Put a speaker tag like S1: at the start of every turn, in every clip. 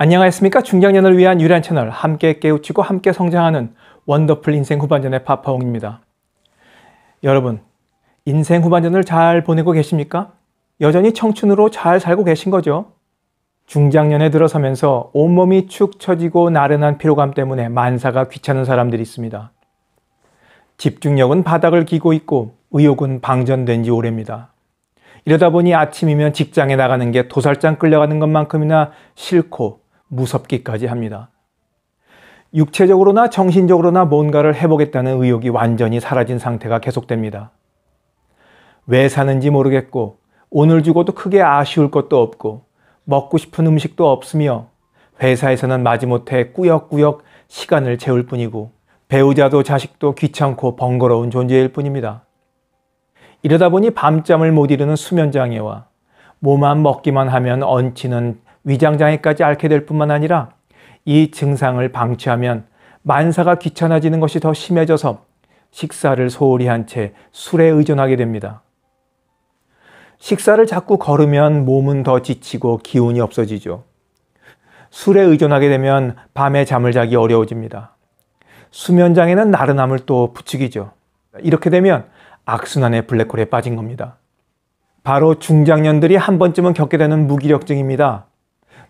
S1: 안녕하십니까 중장년을 위한 유일한 채널 함께 깨우치고 함께 성장하는 원더풀 인생 후반전의 파파홍입니다. 여러분 인생 후반전을 잘 보내고 계십니까? 여전히 청춘으로 잘 살고 계신 거죠? 중장년에 들어서면서 온몸이 축 처지고 나른한 피로감 때문에 만사가 귀찮은 사람들이 있습니다. 집중력은 바닥을 기고 있고 의욕은 방전된 지 오래입니다. 이러다 보니 아침이면 직장에 나가는 게 도살장 끌려가는 것만큼이나 싫고 무섭기까지 합니다. 육체적으로나 정신적으로나 뭔가를 해보겠다는 의욕이 완전히 사라진 상태가 계속됩니다. 왜 사는지 모르겠고 오늘 죽어도 크게 아쉬울 것도 없고 먹고 싶은 음식도 없으며 회사에서는 마지못해 꾸역꾸역 시간을 채울 뿐이고 배우자도 자식도 귀찮고 번거로운 존재일 뿐입니다. 이러다 보니 밤잠을 못 이루는 수면장애와 뭐만 먹기만 하면 얹히는 위장장애까지 앓게 될 뿐만 아니라 이 증상을 방치하면 만사가 귀찮아지는 것이 더 심해져서 식사를 소홀히 한 채 술에 의존하게 됩니다. 식사를 자꾸 걸으면 몸은 더 지치고 기운이 없어지죠. 술에 의존하게 되면 밤에 잠을 자기 어려워집니다. 수면장애는 나른함을 또 부추기죠. 이렇게 되면 악순환의 블랙홀에 빠진 겁니다. 바로 중장년들이 한 번쯤은 겪게 되는 무기력증입니다.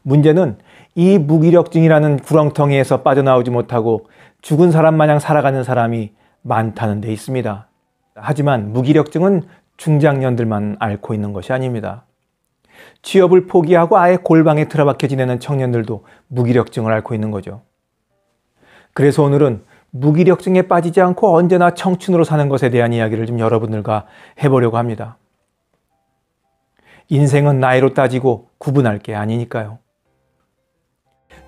S1: 문제는 이 무기력증이라는 구렁텅이에서 빠져나오지 못하고 죽은 사람 마냥 살아가는 사람이 많다는 데 있습니다. 하지만 무기력증은 중장년들만 앓고 있는 것이 아닙니다. 취업을 포기하고 아예 골방에 틀어박혀 지내는 청년들도 무기력증을 앓고 있는 거죠. 그래서 오늘은 무기력증에 빠지지 않고 언제나 청춘으로 사는 것에 대한 이야기를 좀 여러분들과 해보려고 합니다. 인생은 나이로 따지고 구분할 게 아니니까요.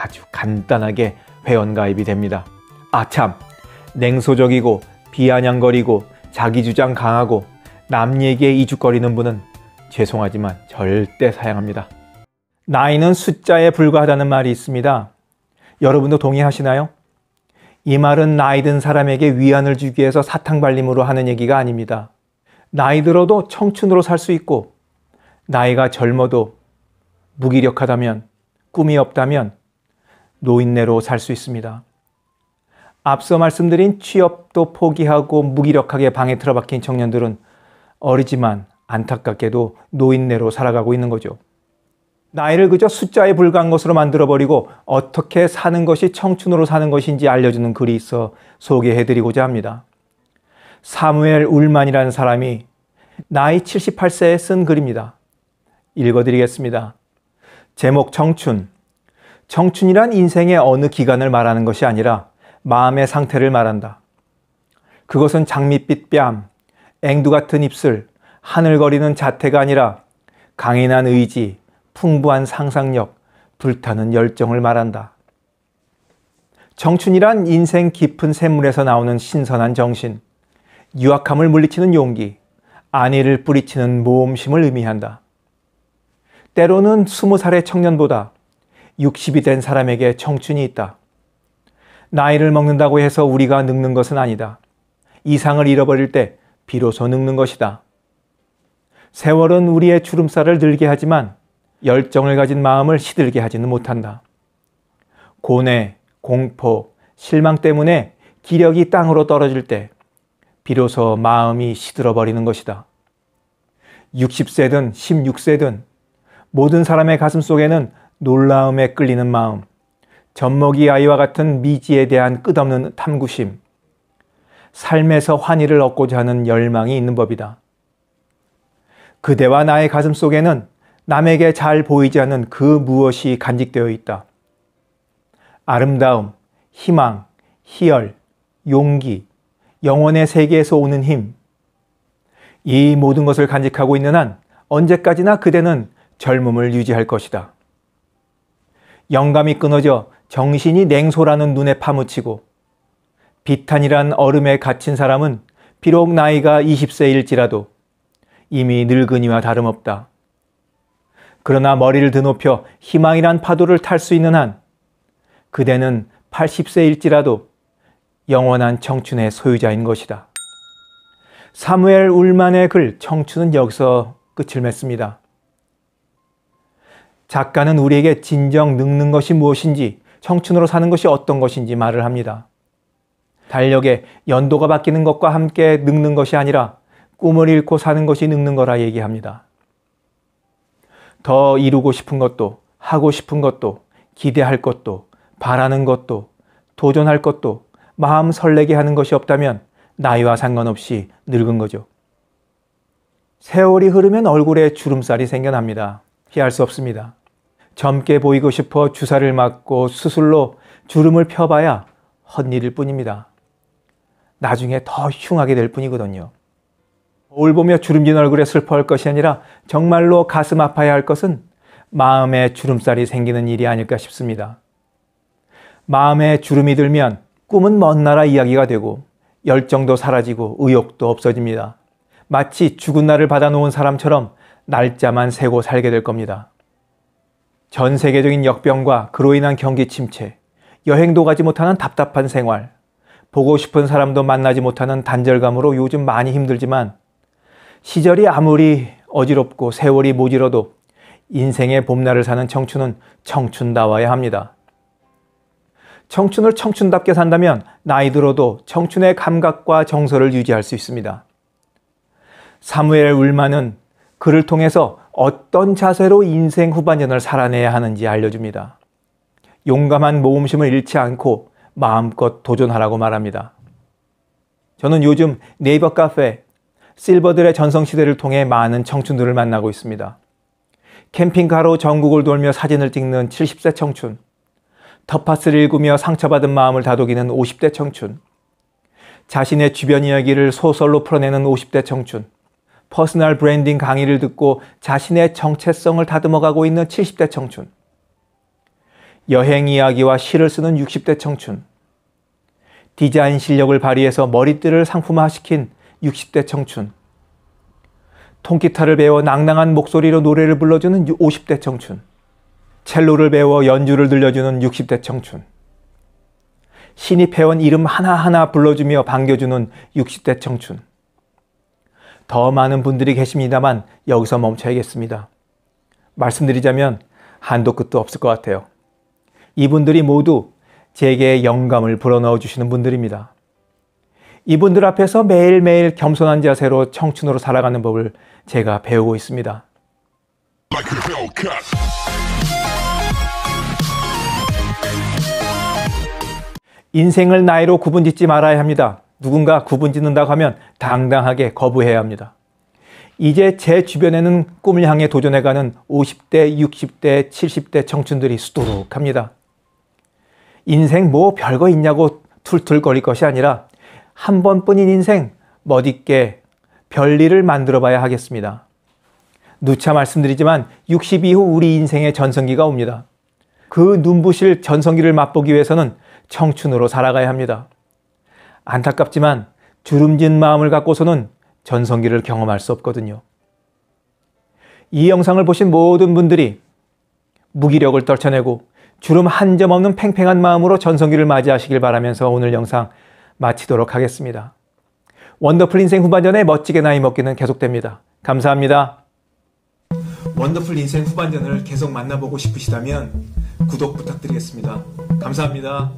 S1: 아주 간단하게 회원가입이 됩니다. 아참! 냉소적이고 비아냥거리고 자기주장 강하고 남 얘기에 이죽거리는 분은 죄송하지만 절대 사양합니다. 나이는 숫자에 불과하다는 말이 있습니다. 여러분도 동의하시나요? 이 말은 나이 든 사람에게 위안을 주기 위해서 사탕 발림으로 하는 얘기가 아닙니다. 나이 들어도 청춘으로 살 수 있고, 나이가 젊어도 무기력하다면, 꿈이 없다면, 노인네로 살 수 있습니다. 앞서 말씀드린 취업도 포기하고 무기력하게 방에 틀어박힌 청년들은 어리지만 안타깝게도 노인네로 살아가고 있는 거죠. 나이를 그저 숫자에 불과한 것으로 만들어버리고 어떻게 사는 것이 청춘으로 사는 것인지 알려주는 글이 있어 소개해드리고자 합니다. 사무엘 울만이라는 사람이 나이 78세에 쓴 글입니다. 읽어드리겠습니다. 제목 청춘, 청춘이란 인생의 어느 기간을 말하는 것이 아니라 마음의 상태를 말한다. 그것은 장밋빛 뺨, 앵두 같은 입술, 하늘거리는 자태가 아니라 강인한 의지, 풍부한 상상력, 불타는 열정을 말한다. 청춘이란 인생 깊은 샘물에서 나오는 신선한 정신, 유학함을 물리치는 용기, 안위를 뿌리치는 모험심을 의미한다. 때로는 스무 살의 청년보다 60이 된 사람에게 청춘이 있다. 나이를 먹는다고 해서 우리가 늙는 것은 아니다. 이상을 잃어버릴 때 비로소 늙는 것이다. 세월은 우리의 주름살을 늘게 하지만 열정을 가진 마음을 시들게 하지는 못한다. 고뇌, 공포, 실망 때문에 기력이 땅으로 떨어질 때 비로소 마음이 시들어 버리는 것이다. 60세든 16세든 모든 사람의 가슴 속에는 놀라움에 끌리는 마음, 젖먹이 아이와 같은 미지에 대한 끝없는 탐구심, 삶에서 환희를 얻고자 하는 열망이 있는 법이다. 그대와 나의 가슴 속에는 남에게 잘 보이지 않는 그 무엇이 간직되어 있다. 아름다움, 희망, 희열, 용기, 영혼의 세계에서 오는 힘. 이 모든 것을 간직하고 있는 한 언제까지나 그대는 젊음을 유지할 것이다. 영감이 끊어져 정신이 냉소라는 눈에 파묻히고 비탄이란 얼음에 갇힌 사람은 비록 나이가 20세일지라도 이미 늙은이와 다름없다. 그러나 머리를 드높여 희망이란 파도를 탈 수 있는 한 그대는 80세일지라도 영원한 청춘의 소유자인 것이다. 사무엘 울만의 글 청춘은 여기서 끝을 맺습니다. 작가는 우리에게 진정 늙는 것이 무엇인지, 청춘으로 사는 것이 어떤 것인지 말을 합니다. 달력에 연도가 바뀌는 것과 함께 늙는 것이 아니라 꿈을 잃고 사는 것이 늙는 거라 얘기합니다. 더 이루고 싶은 것도, 하고 싶은 것도, 기대할 것도, 바라는 것도, 도전할 것도, 마음 설레게 하는 것이 없다면 나이와 상관없이 늙은 거죠. 세월이 흐르면 얼굴에 주름살이 생겨납니다. 피할 수 없습니다. 젊게 보이고 싶어 주사를 맞고 수술로 주름을 펴봐야 헛일일 뿐입니다. 나중에 더 흉하게 될 뿐이거든요. 올 보며 주름진 얼굴에 슬퍼할 것이 아니라 정말로 가슴 아파야 할 것은 마음에 주름살이 생기는 일이 아닐까 싶습니다. 마음에 주름이 들면 꿈은 먼 나라 이야기가 되고 열정도 사라지고 의욕도 없어집니다. 마치 죽은 날을 받아놓은 사람처럼 날짜만 세고 살게 될 겁니다. 전 세계적인 역병과 그로 인한 경기 침체, 여행도 가지 못하는 답답한 생활, 보고 싶은 사람도 만나지 못하는 단절감으로 요즘 많이 힘들지만 시절이 아무리 어지럽고 세월이 모지어도 인생의 봄날을 사는 청춘은 청춘다워야 합니다. 청춘을 청춘답게 산다면 나이 들어도 청춘의 감각과 정서를 유지할 수 있습니다. 사무엘 울만은 그를 통해서 어떤 자세로 인생 후반년을 살아내야 하는지 알려줍니다. 용감한 모험심을 잃지 않고 마음껏 도전하라고 말합니다. 저는 요즘 네이버 카페 실버들의 전성시대를 통해 많은 청춘들을 만나고 있습니다. 캠핑카로 전국을 돌며 사진을 찍는 70세 청춘, 텃밭을 일구며 상처받은 마음을 다독이는 50대 청춘, 자신의 주변 이야기를 소설로 풀어내는 50대 청춘, 퍼스널 브랜딩 강의를 듣고 자신의 정체성을 다듬어가고 있는 70대 청춘. 여행 이야기와 시를 쓰는 60대 청춘. 디자인 실력을 발휘해서 머리띠를 상품화시킨 60대 청춘. 통기타를 배워 낭낭한 목소리로 노래를 불러주는 50대 청춘. 첼로를 배워 연주를 들려주는 60대 청춘. 신입회원 이름 하나하나 불러주며 반겨주는 60대 청춘. 더 많은 분들이 계십니다만 여기서 멈춰야겠습니다. 말씀드리자면 한도 끝도 없을 것 같아요. 이분들이 모두 제게 영감을 불어넣어 주시는 분들입니다. 이분들 앞에서 매일매일 겸손한 자세로 청춘으로 살아가는 법을 제가 배우고 있습니다. 인생을 나이로 구분 짓지 말아야 합니다. 누군가 구분 짓는다고 하면 당당하게 거부해야 합니다. 이제 제 주변에는 꿈을 향해 도전해가는 50대, 60대, 70대 청춘들이 수두룩합니다. 인생 뭐 별거 있냐고 툴툴거릴 것이 아니라 한 번뿐인 인생 멋있게 별일을 만들어 봐야 하겠습니다. 누차 말씀드리지만 60 이후 우리 인생의 전성기가 옵니다. 그 눈부실 전성기를 맛보기 위해서는 청춘으로 살아가야 합니다. 안타깝지만 주름진 마음을 갖고서는 전성기를 경험할 수 없거든요. 이 영상을 보신 모든 분들이 무기력을 떨쳐내고 주름 한 점 없는 팽팽한 마음으로 전성기를 맞이하시길 바라면서 오늘 영상 마치도록 하겠습니다. 원더풀 인생 후반전에 멋지게 나이 먹기는 계속됩니다. 감사합니다. 원더풀 인생 후반전을 계속 만나보고 싶으시다면 구독 부탁드리겠습니다. 감사합니다.